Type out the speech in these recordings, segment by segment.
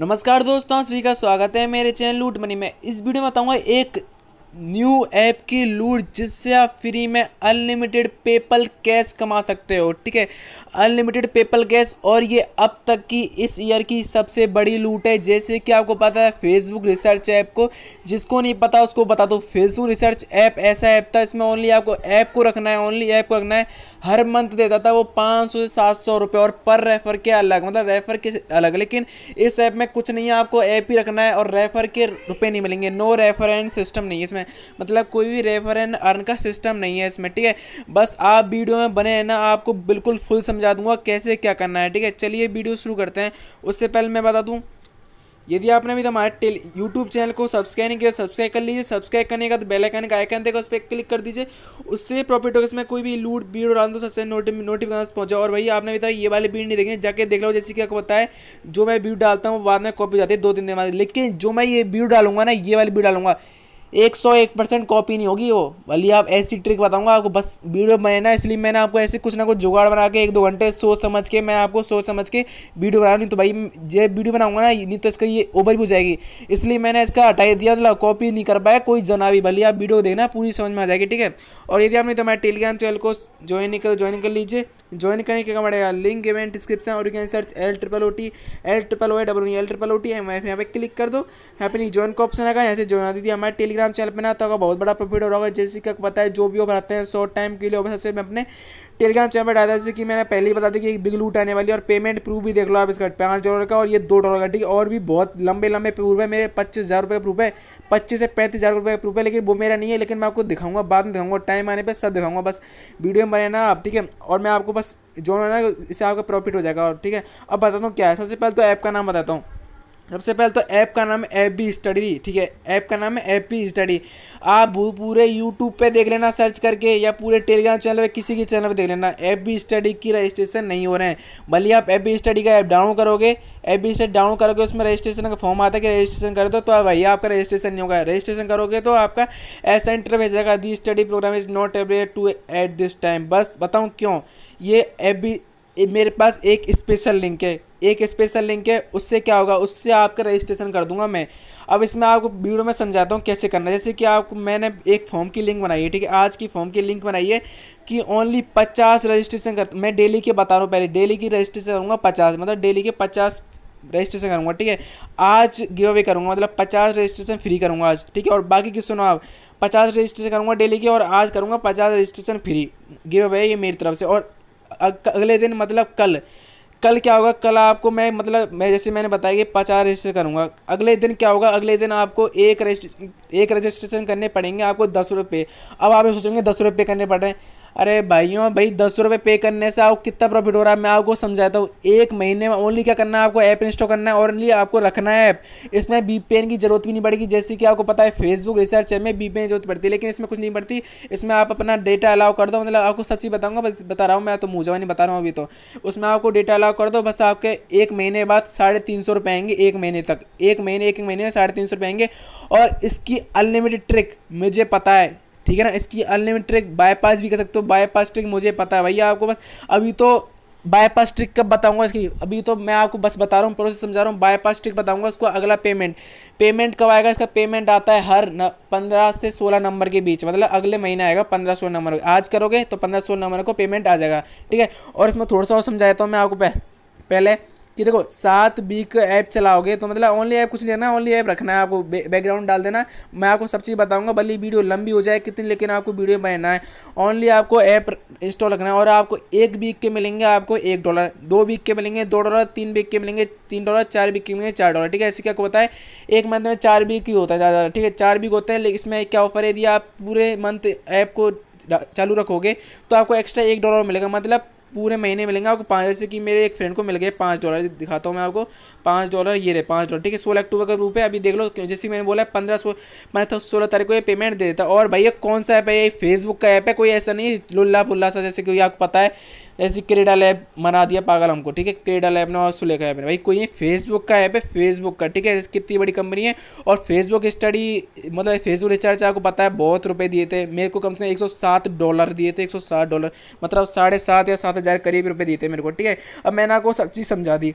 नमस्कार दोस्तों सभी का स्वागत है मेरे चैनल लूट मनी में इस वीडियो में बताऊंगा एक न्यू ऐप की लूट जिससे आप फ्री में अनलिमिटेड पेपल कैश कमा सकते हो ठीक है अनलिमिटेड पेपल कैश और ये अब तक की इस ईयर की सबसे बड़ी लूट है जैसे कि आपको पता है फेसबुक रिसर्च ऐप को जिसको नहीं पता उसको बता दो फेसबुक रिसर्च ऐप ऐसा ऐप था इसमें ओनली आपको ऐप को रखना है ओनली ऐप को रखना है हर मंथ देता था वो पाँच सौ से सात सौ रुपये और पर रेफर के अलग मतलब रेफर के अलग लेकिन इस ऐप में कुछ नहीं है आपको ऐप ही रखना है और रेफर के रुपये नहीं मिलेंगे नो रेफर एंड सिस्टम नहीं है इसमें इसमें मतलब कोई भी रेफर एंड अर्न का सिस्टम नहीं है इसमें ठीक है बस आप वीडियो में बने हैं ना आपको बिल्कुल फुल समझा दूंगा कैसे क्या करना है ठीक है चलिए वीडियो शुरू करते हैं उससे पहले मैं बता दूँ यदि आपने अभी तो हमारे टेल यूट्यूब चैनल को सब्सक्राइब नहीं किया सब्सक्राइब कर लीजिए सब्सक्राइब करने का तो बेल आइकन का आइकन देखा उस पर क्लिक कर दीजिए उससे प्रॉफिट होगा इसमें कोई भी लूट भीड़ और आंदोलन सबसे नोटिफिकेशन पहुंचा और भाई आपने अभी बताया ये वाली भीड़ नहीं देखेंगे जाके देख लो जैसे कि आपको पता है जो मैं व्यू डालता हूँ बाद में कॉपी जाती है दो तीन दिन बाद लेकिन जो मैं ये व्यू डालूंगा ना ये वाली व्यू डालूंगा एक सौ एक परसेंट कॉपी नहीं होगी वो भली आप ऐसी ट्रिक बताऊंगा आपको बस वीडियो बनाना इसलिए मैंने आपको ऐसे कुछ ना कुछ जुगाड़ बना के एक दो घंटे सोच समझ के मैं आपको सोच समझ के वीडियो बना रही तो भाई ये वीडियो बनाऊंगा ना नहीं तो इसका ये ओवर भी हो जाएगी इसलिए मैंने इसका हटाई दिया मतलब कॉपी नहीं कर पाया कोई जना भी भली आप वीडियो देखना पूरी समझ में आ जाएगी ठीक है और यदि आपने तो हमारे टेलीग्राम चैनल को ज्वाइन नहीं कर ज्वाइन कर लीजिए ज्वाइन करने के क्या पड़ेगा लिंक इवेंट डिस्क्रिप्शन और can search L triple O T L triple O W L triple O T हमारे यहाँ पे क्लिक कर दो यहाँ पर नहीं ज्वाइन का ऑप्शन आएगा यहाँ से ज्वाइन दीजिए हमारे टेलीग्राम टेलीग्राम चैनल पर ना तो बहुत बड़ा प्रॉफिट हो रहा होगा जैसे कि पता है जो भी ऑफर आते हैं शॉर्ट टाइम के लिए ऑफर सबसे मैं अपने टेलीग्राम चैनल पर डाला जैसे कि मैंने पहले ही बता दी कि एक बिग लूट आने वाली और पेमेंट प्रूफ भी देख लो आप इसका पाँच डॉलर का और ये दो डॉलर का ठीक है और भी बहुत लंबे लंबे प्रूफ है मेरे पच्चीस हज़ार रुपये का प्रूफ है पच्चीस से पैंतीस हज़ार रुपये का प्रूफ है लेकिन वो मेरा नहीं है लेकिन मैं आपको दिखाऊंगा बाद में दिखाऊंगा टाइम आने पर सब दिखाऊंगा बस वीडियो में बने ना आप ठीक है और मैं आपको बस जो है ना इससे आपका प्रॉफिट हो जाएगा और ठीक है अब बताता हूँ क्या है सबसे पहले तो ऐप का नाम बताता हूँ सबसे पहले तो ऐप का नाम है ए बी स्टडी ठीक है ऐप का नाम है ऐप बी स्टडी आप पूरे यूट्यूब पे देख लेना सर्च करके या पूरे टेलीग्राम चैनल पे किसी के चैनल पे देख लेना ऐप बी स्टडी की रजिस्ट्रेशन नहीं हो रहे हैं भले आप ऐप स्टडी का ऐप डाउनलोड करोगे ऐप बी स्टडी डाउनलोड करोगे उसमें रजिस्ट्रेशन का फॉर्म आता है कि रजिस्ट्रेशन कर दो तो भैया आपका रजिस्ट्रेशन नहीं होगा रजिस्ट्रेशन करोगे तो आपका ऐसा इंटरव्यू जाएगा the study program is not एबलेट टू एट दिस टाइम बस बताऊँ क्यों ये एप बी मेरे पास एक स्पेशल लिंक है एक स्पेशल लिंक है उससे क्या होगा उससे आपका रजिस्ट्रेशन कर दूंगा मैं अब इसमें आपको वीडियो में समझाता हूँ कैसे करना है जैसे कि आपको मैंने एक फॉर्म की लिंक बनाई है ठीक है आज की फॉर्म की लिंक बनाई है कि ओनली पचास रजिस्ट्रेशन कर मैं डेली के बता रहा हूँ पहले डेली की रजिस्ट्रेशन करूँगा पचास मतलब डेली के पचास रजिस्ट्रेशन करूँगा ठीक है आज गिव अवे करूँगा मतलब पचास रजिस्ट्रेशन फ्री करूँगा आज ठीक है और बाकी की सुनो आप पचास रजिस्ट्रेशन करूँगा डेली की और आज करूँगा पचास रजिस्ट्रेशन फ्री गिव अवे ये मेरी तरफ से और अगले दिन मतलब कल कल क्या होगा कल आपको मैं मतलब मैं जैसे मैंने बताया कि पचास रजिस्टर करूँगा अगले दिन क्या होगा अगले दिन आपको एक रजिस्ट्रेशन एक रजिस्ट्रेशन करने पड़ेंगे आपको दस रुपये अब आप सोचेंगे दस रुपये करने पड़ रहे हैं अरे भाइयों भाई दस सौ रुपये पे करने से आपको कितना प्रॉफिट हो रहा है मैं आपको समझाता हूँ एक महीने में ओनली क्या करना है आपको ऐप इंस्टॉल करना है ओनली आपको रखना है ऐप इसमें बी की जरूरत भी नहीं पड़ेगी जैसे कि आपको पता है फेसबुक रिसर्च है में बी की जरूरत पड़ती है लेकिन इसमें कुछ नहीं पड़ती इसमें आप अपना डेटा अलाउ कर दो मतलब आपको सब चीज़ बताऊँगा बस बता रहा हूँ मैं तो मुझे नहीं बता रहा हूँ अभी तो उसमें आपको डेटा अलाउ कर दो बस आपके एक महीने बाद साढ़े तीन सौ रुपये आएंगे एक महीने तक एक महीने एक महीने में साढ़े तीन सौ रुपये आएंगे और इसकी अनलिमिटेड ट्रिक मुझे पता है ठीक है ना इसकी अनलिमिटेड ट्रिक बायपास भी कर सकते हो बायपास ट्रिक मुझे पता है भैया आपको बस अभी तो बायपास ट्रिक कब बताऊंगा इसकी अभी तो मैं आपको बस बता रहा हूँ प्रोसेस समझा रहा हूँ बायपास ट्रिक बताऊंगा उसको अगला पेमेंट पेमेंट कब आएगा इसका पेमेंट आता है हर न पंद्रह से सोलह नंबर के बीच मतलब अगले महीने आएगा पंद्रह सोलह नंबर आज करोगे तो पंद्रह सोलह नंबर को पेमेंट आ जाएगा ठीक है और इसमें थोड़ा सा और समझाता हूँ मैं आपको पहले कि देखो सात बी का ऐप चलाओगे तो मतलब ओनली ऐप कुछ नहीं देना ओनली ऐप रखना है आपको बैकग्राउंड डाल देना मैं आपको सब चीज़ बताऊंगा भले वीडियो लंबी हो जाए कितनी लेकिन आपको वीडियो बनाना है ओनली आपको ऐप इंस्टॉल रखना है और आपको एक वीक के मिलेंगे आपको एक डॉलर दो वीक के मिलेंगे दो डॉलर तीन वीक के मिलेंगे तीन डॉलर चार वीक के मिलेंगे चार डॉलर ठीक है ऐसे क्या होता है एक मंथ में चार वीक ही होता है ज़्यादा ठीक है चार वीक होते हैं लेकिन इसमें क्या ऑफर है यदि आप पूरे मंथ ऐप को चालू रखोगे तो आपको एक्स्ट्रा एक डॉलर मिलेगा मतलब पूरे महीने मिलेंगे आपको पाँच जैसे कि मेरे एक फ्रेंड को मिल गए पाँच डॉलर दिखाता हूँ मैं आपको पाँच डॉलर ये रहे पाँच डॉलर ठीक है सोलह अक्टूबर का रूप है अभी देख लो जैसे मैंने बोला पंद्रह सो मैं तो सोलह तारीख को ये पेमेंट दे देता और भैया कौन सा ऐप है ये फेसबुक का ऐप है कोई ऐसा नहीं लुल्ला फुल्ला सा जैसे कि आपको पता है जैसे क्रेडा लैब मना दिया पागल हमको ठीक है क्रेडा लैब ने और का ऐप ने भाई कोई फेसबुक का ऐप है फेसबुक का ठीक है कितनी बड़ी कंपनी है और फेसबुक स्टडी मतलब फेसबुक रिचार्ज आपको पता है बहुत रुपये दिए थे मेरे को कम से कम एक डॉलर दिए थे एक डॉलर मतलब साढ़े सात या सात हज़ार करीब रुपये दिए थे मेरे को ठीक है अब मैंने आपको सब चीज़ समझा दी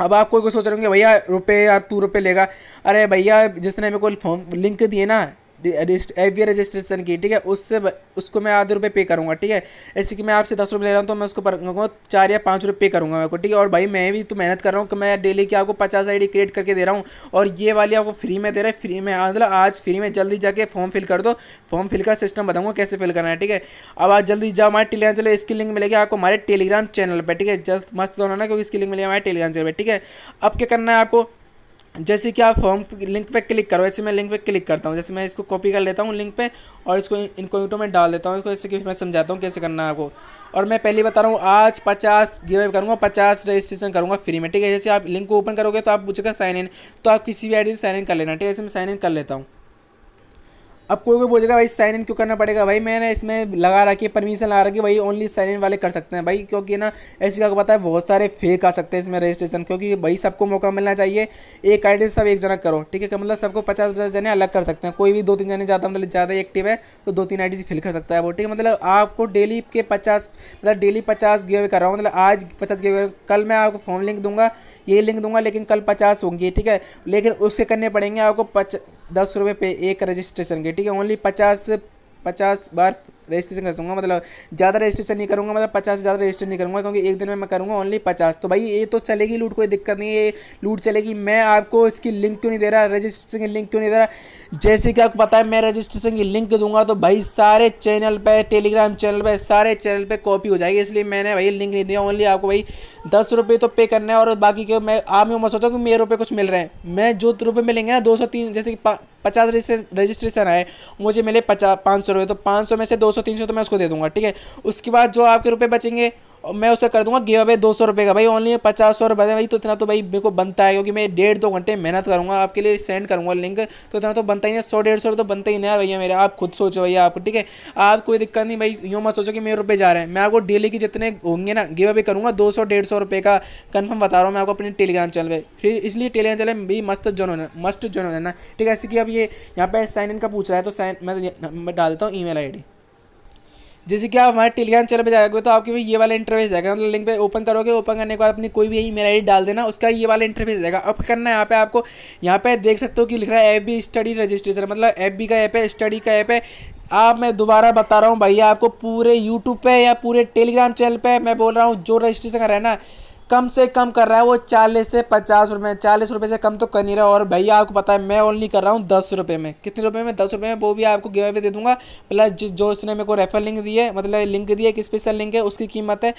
अब आप कोई को सोच रहे होंगे भैया रुपये यार तू रुपये लेगा अरे भैया जिसने मेरे को फॉर्म लिंक दिए ना एफ बी रजिस्ट्रेशन की ठीक है उससे उसको मैं आधे रुपये पे करूँगा ठीक है ऐसे कि मैं आपसे दस रुपये ले रहा हूँ तो मैं उसको चार या पाँच रुपये पे करूँगा मेरे को ठीक है और भाई मैं भी तो मेहनत कर रहा हूँ कि मैं डेली की आपको पचास आई क्रिएट करके दे रहा हूँ और ये वाली आपको फ्री में दे रहा है फ्री में हाँ, मतलब आज फ्री में जल्दी जाके फॉर्म फिल कर दो फॉर्म फिल का सिस्टम बताऊँगा कैसे फिल करना है ठीक है अब आज जल्दी जाओ हमारे टेलीग्राम चलो इसकी लिंक मिलेगी आपको हमारे टेलीग्राम चैनल पर ठीक है जल्द मस्त दोनों ना क्योंकि इसकी लिंक मिलेगी हमारे टेलीग्राम चैनल पर ठीक है अब क्या करना है आपको जैसे कि आप फॉर्म लिंक पे क्लिक करो ऐसे मैं लिंक पे क्लिक करता हूँ जैसे मैं इसको कॉपी कर लेता हूँ लिंक पे और इसको इनकोइटो में डाल देता हूँ इसको जैसे कि मैं समझाता हूँ कैसे करना है आपको और मैं पहले बता रहा हूँ आज पचास गिव करूँगा पचास रजिस्ट्रेशन करूँगा फ्री में ठीक है जैसे आप लिंक को ओपन करोगे तो आप पूछेगा साइन इन तो आप किसी भी आई से साइन इन कर लेना ठीक है ऐसे मैं साइन इन कर लेता हूँ अब कोई कोई बोलेगा भाई साइन इन क्यों करना पड़ेगा भाई मैंने इसमें लगा रखी है परमिशन लगा रखी है भाई ओनली साइन इन वाले कर सकते हैं भाई क्योंकि ना ऐसी क्या पता है बहुत सारे फेक आ सकते हैं इसमें रजिस्ट्रेशन क्योंकि भाई सबको मौका मिलना चाहिए एक आईडी सब एक जना करो ठीक है मतलब सबको पचास पचास जने अलग कर सकते हैं कोई भी दो तीन जने ज़्यादा मतलब ज़्यादा एक्टिव है तो दो तीन आई से फिल कर सकता है वो ठीक है मतलब आपको डेली के पचास मतलब डेली पचास गेव कर रहा हूँ मतलब आज पचास गेव कल मैं आपको फॉर्म लिंक दूंगा ये लिंक दूंगा लेकिन कल पचास होंगी ठीक है लेकिन उससे करने पड़ेंगे आपको पचास दस रुपये पे एक रजिस्ट्रेशन के ठीक है ओनली पचास पचास बार रजिस्ट्रेशन कर दूँगा मतलब ज़्यादा रजिस्ट्रेशन नहीं करूँगा मतलब पचास से ज़्यादा रजिस्टर नहीं करूँगा क्योंकि एक दिन में मैं करूँगा ओनली पचास तो भाई ये तो चलेगी लूट कोई दिक्कत नहीं है लूट चलेगी मैं आपको इसकी लिंक क्यों नहीं दे रहा रजिस्ट्रेशन की लिंक क्यों नहीं दे रहा जैसे कि आपको पता है मैं रजिस्ट्रेशन की लिंक दूंगा तो भाई सारे चैनल पर टेलीग्राम चैनल पर सारे चैनल पर कॉपी हो जाएगी इसलिए मैंने भाई लिंक नहीं दिया ओनली आपको भाई दस रुपये तो पे करना है और बाकी के मैं आप ही मत सोचा कि मेरे रुपये कुछ मिल रहे हैं मैं जो रुपये मिलेंगे ना दो सौ तीन जैसे कि पचास रजिस्ट्रेशन आए मुझे मिले पचास पाँच सौ रुपये तो पाँच सौ में से दो सौ तीन सौ तो मैं उसको दे दूंगा ठीक है उसके बाद जो आपके रुपये बचेंगे मैं उसे कर दूंगा गिव अवे दो सौ रुपये का भाई ओनली पचास सौ रुपये भाई तो इतना तो भाई मेरे को बनता है क्योंकि मैं डेढ़ दो घंटे मेहनत करूँगा आपके लिए सेंड करूँगा लिंक तो इतना तो बनता ही नहीं सौ डेढ़ सौ तो बनता ही नहीं है भैया मेरे आप खुद सोचो भैया आपको ठीक है आप कोई दिक्कत नहीं भाई यूँ मत सोचो कि मेरे रुपये जा रहे हैं मैं आपको डेली के जितने होंगे ना गिव अवे करूँगा दो सौ डेढ़ सौ रुपये का कन्फर्म बता रहा हूँ मैं आपको अपने टेलीग्राम चैनल पर फिर इसलिए टेलीग्राम चैनल भी मस्त जॉइन होना मस्ट जॉन हो ठीक है ऐसे कि अब ये यहाँ पर साइन इन का पूछ रहा है तो साइन मैं डालता हूँ ई मेल आई डी जैसे कि आप हमारे टेलीग्राम चैनल पर जाएगा तो आपके भी ये वाला इंटरफेस जाएगा मतलब लिंक पर ओपन करोगे ओपन करने के बाद अपनी कोई भी मेल आई डाल देना उसका ये वाला इंटरफेस जाएगा अब करना है यहाँ पे आपको यहाँ पे देख सकते हो कि लिख रहा है एफ स्टडी रजिस्ट्रेशन मतलब एफ का ऐप है स्टडी का ऐप है आप मैं दोबारा बता रहा हूँ भैया आपको पूरे यूट्यूब पे या पूरे टेलीग्राम चैनल पर मैं बोल रहा हूँ जो रजिस्ट्रेशन का ना कम से कम कर रहा है वो चालीस से पचास रुपये चालीस रुपये से कम तो कर नहीं रहा और भैया आपको पता है मैं ओनली कर रहा हूँ दस रुपये में कितने रुपये में दस रुपये में वो भी आपको गिव अवे दे दूंगा प्लस जिस जो इसने मेरे को रेफर लिंक दी है मतलब लिंक दिए कि एक स्पेशल लिंक है उसकी कीमत है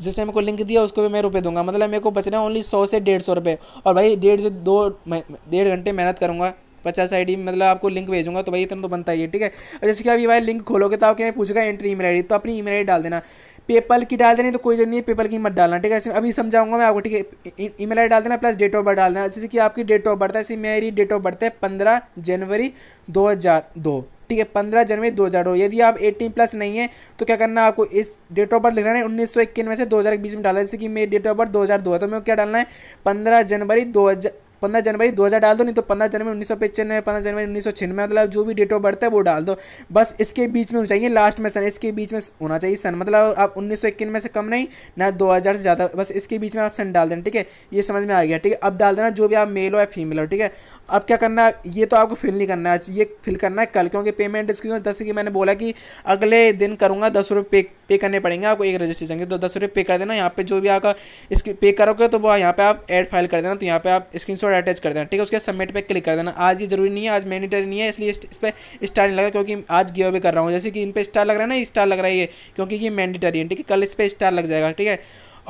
जिसने मेरे को लिंक दिया उसको भी मैं रुपये दूंगा मतलब मेरे को बचना है ओनली सौ से डेढ़ सौ रुपये और भाई डेढ़ से दो डेढ़ घंटे मेहनत करूँगा पचास आई मतलब आपको लिंक भेजूंगा तो भाई इतना तो बनता ही है ठीक है जैसे कि अभी भाई लिंक खोलोगे तो आपके पूछेगा एंट्री ईमेल आई तो अपनी ईमेल आई डाल देना पेपल की डाल देनी तो कोई जरूरी नहीं है पेपल की मत डालना ठीक है अभी समझाऊंगा मैं आपको ठीक है ई मेल आई डाल देना प्लस डेट ऑफ बर्थ डाल देना जैसे कि आपकी डेट ऑफ बर्थ है ऐसे मेरी डेट ऑफ बर्थ है पंद्रह जनवरी दो हज़ार दो ठीक है पंद्रह जनवरी दो हज़ार दो यदि आप एटीन प्लस नहीं है तो क्या करना है आपको इस डेट ऑफ बर्थ लिखना है उन्नीस सौ इक्यानवे से दो हज़ार के बीच में डालना है जैसे कि मेरी डेट ऑफ बर्थ दो हज़ार दो है तो मैं क्या डालना है पंद्रह जनवरी दो हज़ार पंद्रह जनवरी दो डाल दो नहीं तो पंद्रह जनवरी उन्नीस सौ पचानवे पंद्रह जनवरी उन्नीस सौ छियानवे मतलब जो भी डेट ऑफ बर्थ है वो डाल दो बस इसके बीच में होना चाहिए लास्ट में सन इसके बीच में होना चाहिए सन मतलब आप उन्नीस सौ इक्कीनवे से कम नहीं ना दो हज़ार से ज़्यादा बस इसके बीच में आप सन डाल देना ठीक है ये समझ में आ गया ठीक है अब डाल देना जो भी आप मेल हो या फीमेल हो ठीक है अब क्या करना है ये तो आपको फिल नहीं करना है ये फिल करना है कल क्योंकि पेमेंट इसकी दस की मैंने बोला कि अगले दिन करूँगा दस रुपये पे पे करने पड़ेंगे आपको एक रजिस्ट्रेशन के तो दस रुपये पे कर देना यहाँ पे जो भी आपका इसके पे करोगे तो वो यहाँ पे आप ऐड फाइल कर देना तो यहाँ पे आप शॉट और अटैच कर देना ठीक है उसके सबमिट पर क्लिक कर देना आज ये जरूरी नहीं है आज मैंडेटरी नहीं है इसलिए इस पर स्टार नहीं लग रहा क्योंकि आज गिव अवे कर रहा हूँ जैसे कि इन पर स्टार लग रहा है ना स्टार लग रहा है ये क्योंकि ये मैंडेटरी है ठीक है कल इस पर स्टार लग जाएगा ठीक है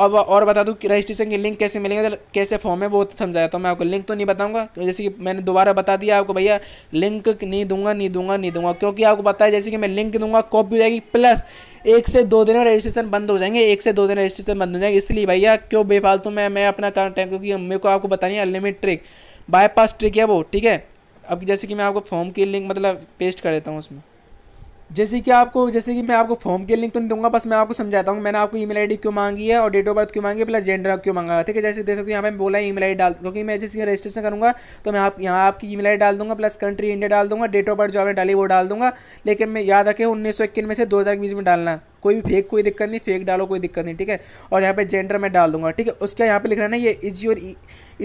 अब और बता दूँ कि रजिस्ट्रेशन की लिंक कैसे मिलेंगे तो कैसे फॉर्म है वो समझाया तो मैं आपको लिंक तो नहीं बताऊंगा जैसे कि मैंने दोबारा बता दिया आपको भैया लिंक नहीं दूंगा नहीं दूंगा नहीं दूंगा क्योंकि आपको पता है जैसे कि मैं लिंक दूंगा कॉपी हो जाएगी प्लस एक से दो दिन रजिस्ट्रेशन बंद हो जाएंगे एक से दो दिन रजिस्ट्रेशन बंद हो जाएंगे इसलिए भैया क्यों बेफालतू मैं मैं अपना काम टाइम क्योंकि मेरे को आपको बतानी है अनलिमिट ट्रिक बाईपास ट्रिक है वो ठीक है अब जैसे कि मैं आपको फॉर्म की लिंक मतलब पेस्ट कर देता हूँ उसमें जैसे कि आपको जैसे कि मैं आपको फॉर्म के लिंक तो नहीं दूंगा बस मैं आपको समझाता हूँ मैंने आपको ईमेल आईडी क्यों मांगी है और डेट ऑफ बर्थ क्यों मांगी है प्लस जेंडर क्यों मांगा ठीक है जैसे देख सकते हो यहाँ पे बोला है ईमेल आईडी डाल क्योंकि मैं जैसे रजिस्ट्रेशन करूँगा तो मैं आप यहाँ आपकी मेल आई डाल दूंगा प्लस कंट्री इंडिया डाल दूंगा डेट ऑफ बर्थ जो आपने डाली वो डाल दूंगा लेकिन मैं याद रखें उन्नीस में से दो में डालना कोई भी फेक कोई दिक्कत नहीं फेक डालो कोई दिक्कत नहीं ठीक है और यहाँ पे जेंडर मैं डाल दूंगा ठीक है उसका यहाँ पे लिख रहा है ना ये is your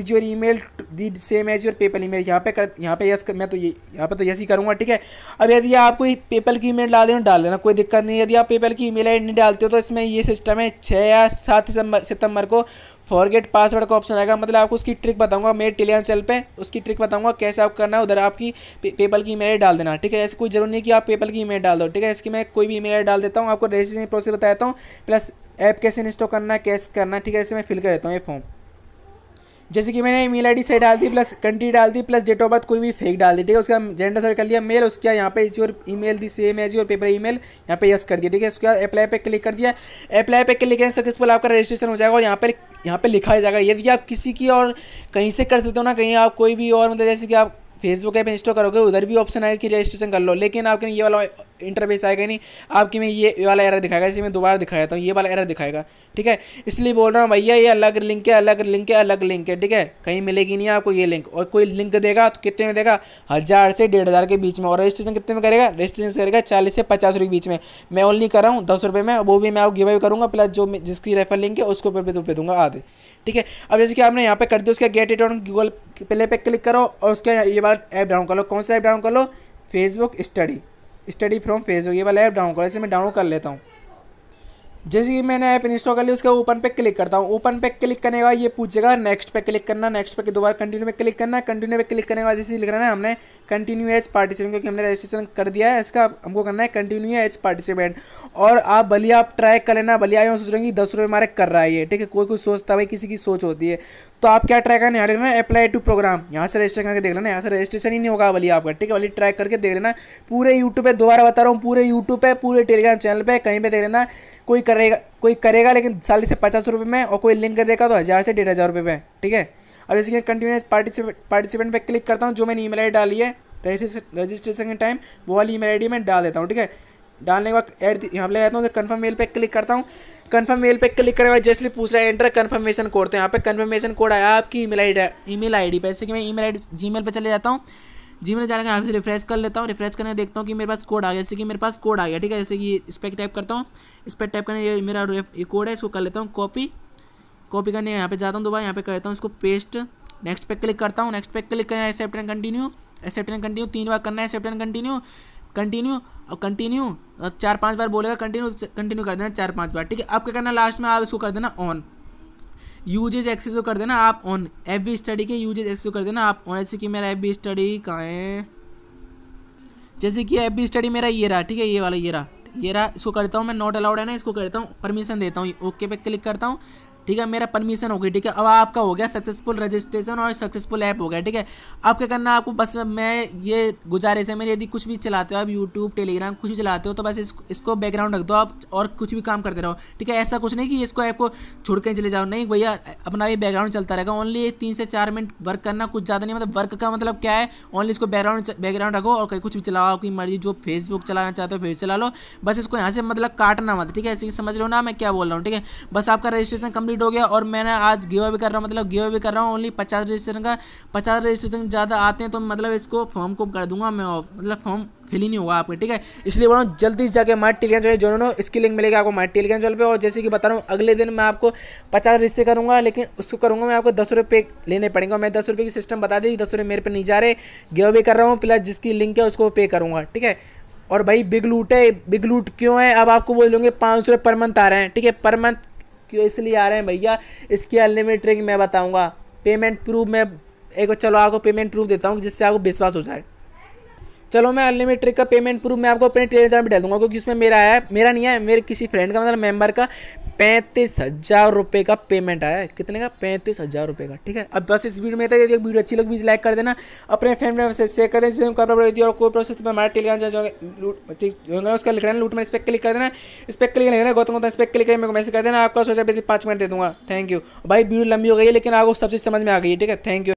is your email the same as your PayPal email यहाँ पे कर यहाँ पे यस मैं तो ये यहाँ पे तो यस ही करूँगा ठीक है अब यदि आप कोई पेपल की ई मेल डाल देना डाल देना कोई दिक्कत नहीं यदि आप पेपल की ई मेल नहीं डालते हो तो इसमें ये सिस्टम है छः या सात सितंबर को फॉरगेट पासवर्ड का ऑप्शन आएगा मतलब आपको उसकी ट्रिक बताऊंगा मेरे टेलीग्राम चैनल पे उसकी ट्रिक बताऊंगा कैसे आप करना है उधर आपकी पे, पेपल की ईमेल डाल देना ठीक है ऐसे कोई जरूरी नहीं कि आप पेपल की ईमेल डाल दो ठीक है इसकी मैं कोई भी ईमेल डाल देता हूँ आपको रजिस्ट्रेशन प्रोसेस बताता हूँ प्लस ऐप कैसे इंस्टॉल करना है कैसे करना ठीक है ऐसे मैं फिल कर देता हूँ ये फॉर्म जैसे कि मैंने ईमेल आई से डाल दी प्लस कंट्री डाल दी प्लस डेट ऑफ बर्थ कोई भी फेक डाल दी ठीक है उसका जेंडर सर्च कर लिया मेल बाद यहाँ पे जो ईमेल दी सेम जी और पेपर ईमेल यहाँ पे यस कर दिया ठीक है उसके बाद अप्लाई पे क्लिक कर दिया अप्लाई पे क्लिक करें सक्सेसफुल आपका रजिस्ट्रेशन हो जाएगा और यहाँ पर यहाँ पर लिखा जाएगा यदि आप किसी की और कहीं से कर देते हो ना कहीं आप कोई भी और मतलब जैसे कि आप फेसबुक ऐप इंस्टॉल करोगे उधर भी ऑप्शन आएगा कि रजिस्ट्रेशन कर लो लेकिन आपके में ये वाला इंटरफेस आएगा नहीं आपके में ये वाला एरर दिखाएगा इसे मैं दोबारा दिखा देता हूँ ये वाला एरर दिखाएगा ठीक है इसलिए बोल रहा हूँ भैया ये अलग लिंक है अलग लिंक है अलग लिंक है ठीक है कहीं मिलेगी नहीं आपको ये लिंक और कोई लिंक देगा तो कितने में देगा हज़ार से डेढ़ हज़ार के बीच में और रजिस्ट्रेशन कितने में करेगा रजिस्ट्रेशन करेगा चालीस से पचास रुपये के बीच में मैं ओनली कर रहा हूँ दस रुपये में वो भी मैं आपको गिव करूँगा प्लस जो जिसकी रेफर लिंक है उसके ऊपर भी रुपये दूंगा आधे ठीक है अब जैसे कि आपने यहाँ पे कर दिया उसका get it on Google Play पे क्लिक करो और उसका ये बार ऐप डाउन कर लो कौन सा ऐप डाउन कर लो Facebook study study from Facebook ये वाला ऐप डाउन करो इसे मैं डाउनलोड कर लेता हूँ जैसे कि मैंने ऐप इंस्टॉल कर लिया उसके ऊपर पे क्लिक करता हूँ ओपन पे क्लिक करने के बाद ये पूछेगा नेक्स्ट पे क्लिक करना नेक्स्ट पे दोबारा कंटिन्यू में क्लिक करना कंटिन्यू पे क्लिक करने के बाद जैसे लिख रहा है हमने कंटिन्यू एज पार्टिसिपेंट क्योंकि हमने रजिस्ट्रेशन कर दिया है इसका हमको करना है कंटिन्यू एज पार्टिसिपेंट और आप भले आप ट्राई कर लेना भले आए सोच रहे हैं कि दस रुपये मार्क कर रहा है ये ठीक है कोई कुछ सोचता भाई किसी की सोच होती है तो आप क्या ट्राई करना यहाँ लेना अप्लाई टू प्रोग्राम यहाँ से रजिस्टर करके देख लेना यहाँ से रजिस्ट्रेशन ही नहीं होगा वाली आपका ठीक है वाली ट्राई करके देख लेना पूरे यूट्यूब पे दोबारा बता रहा हूँ पूरे यूट्यूब पे पूरे टेलीग्राम चैनल पे कहीं पे देख लेना कोई करेगा कोई करेगा लेकिन चालीस से पचास रुपये में और कोई लिंक देगा तो हज़ार से डेढ़ हज़ार रुपये में ठीक है अब इसके कि कंटिन्यूस पार्टिसिपेंट पार्टिसिपेंट पर क्लिक करता हूँ जो मैंने ई मेल डाली है रजिस्ट्रेशन के टाइम वो वाली ई मेल मैं डाल देता हूँ ठीक है डालने के बाद एड यहाँ पे ले जाता हूँ कन्फर्म तो मेल पे क्लिक करता हूँ कन्फर्म मेल पे क्लिक करने के बाद जैसे पूछ रहा है एंटर कन्फर्मेशन कोड तो यहाँ पे कन्फर्मेशन कोड आया आपकी ईमेल आई ईमेल आईडी पे जैसे कि मैं ईमेल आईडी जीमेल पे चले जाता हूँ जीमेल जाने का यहाँ से रिफ्रेश कर लेता हूँ रिफ्रेश करने देखता हूँ कि मेरे पास कोड आ गया जैसे कि मेरे पास कोड आ गया ठीक है जैसे कि इस पर टाइप करता हूँ इस पर टाइप करने मेरा कोड है इसको कर लेता हूँ कॉपी कॉपी करने यहाँ पे जाता हूँ दोबारा यहाँ पे करता हूँ इसको पेस्ट नेक्स्ट पे क्लिक करता हूँ नेक्स्ट पे क्लिक करें accept and continue accept and continue तीन बार करना है accept and continue continue continue चार पांच बार बोलेगा कंटिन्यू कंटिन्यू कर देना चार पांच बार ठीक है अब क्या करना लास्ट में आप इसको कर देना ऑन यूजेज एक्सेस को कर देना आप ऑन एफ बी स्टडी के यूजेज एक्सेस को कर देना आप ऑन ऐसे कि मेरा एफ बी स्टडी कहाँ है जैसे कि एफ बी स्टडी मेरा ये रहा ठीक है ये वाला ये रहा ये रहा इसको करता हूँ मैं नॉट अलाउड है ना इसको करता हूँ परमिशन देता हूँ ओके पे क्लिक करता हूँ ठीक है मेरा परमिशन हो गई ठीक है अब आपका हो गया सक्सेसफुल रजिस्ट्रेशन और सक्सेसफुल ऐप हो गया ठीक है अब क्या करना आपको बस मैं ये गुजारिश है मेरी यदि कुछ भी चलाते हो आप यूट्यूब टेलीग्राम कुछ भी चलाते हो तो बस इसको बैकग्राउंड रख दो आप और कुछ भी काम करते रहो ठीक है ऐसा कुछ नहीं कि इसको ऐप को छोड़ के चले जाओ नहीं भैया अपना ये बैकग्राउंड चलता रहेगा ओनली तीन से चार मिनट वर्क करना कुछ ज़्यादा नहीं मतलब वर्क का मतलब क्या है ओनली इसको बैकग्राउंड बैकग्राउंड रखो और कहीं कुछ भी चलाओ आपकी मर्जी जो फेसबुक चलाना चाहते हो फिर चला लो बस इसको यहाँ से मतलब काटना मत ठीक है ऐसे समझ लो ना मैं क्या बोल रहा हूँ ठीक है बस आपका रजिस्ट्रेशन कंप्लीट कंप्लीट हो गया और मैंने आज गिव अवे कर रहा हूँ मतलब गिव अवे कर रहा हूँ ओनली पचास रजिस्ट्रेशन का पचास रजिस्ट्रेशन ज़्यादा आते हैं तो मतलब इसको फॉर्म को कर दूंगा मैं मतलब फॉर्म फिल ही नहीं होगा आपके ठीक है इसलिए बोलो जल्दी जाके माइट टेलीग्राम चैनल जोड़ो इसकी लिंक मिलेगी आपको हमारे टेलीग्राम चैनल पे और जैसे कि बता रहा हूँ अगले दिन मैं आपको पचास रिश्ते करूँगा लेकिन उसको करूँगा मैं आपको दस रुपये लेने पड़ेंगे मैं दस रुपये की सिस्टम बता दी दस रुपये मेरे पे नहीं जा रहे गिव अवे कर रहा हूँ प्लस जिसकी लिंक है उसको पे करूँगा ठीक है और भाई बिग लूट है बिग लूट क्यों है अब आपको बोल दूँगे पाँच सौ पर मंथ आ रहे हैं ठीक है पर मंथ क्यों इसलिए आ रहे हैं भैया इसकी अनलिमिटेड ट्रिक मैं बताऊँगा पेमेंट प्रूफ मैं एक बार चलो आपको पेमेंट प्रूफ देता हूँ जिससे आपको विश्वास हो जाए चलो मैं अनलिमिट ट्रिक का पेमेंट प्रूफ मैं आपको अपने टेलीग्राम पे डाल दूंगा क्योंकि उसमें मेरा है मेरा नहीं है मेरे किसी फ्रेंड का मतलब मेंबर का पैंतीस हज़ार रुपये का पेमेंट आया है कितने का पैंतीस हज़ार रुपये का ठीक है अब बस इस वीडियो में था यदि वीडियो अच्छी लगी लाइक कर देना अपने फ्रेंड में शेयर कर देना जिसमें कपड़ा और कोई प्रोसेस पर हमारा टेलीग्राम जो उसका लिख रहे हैं लूट में इस पर क्लिक कर देना इस पर क्लिक लेना गौतम गौतम इस पर क्लिक मेरे को मैसेज कर देना आपका सोचा बेटी पाँच मिनट दे दूँगा थैंक यू भाई वीडियो लंबी हो गई है लेकिन आपको सब चीज़ समझ में आ गई है ठीक है थैंक यू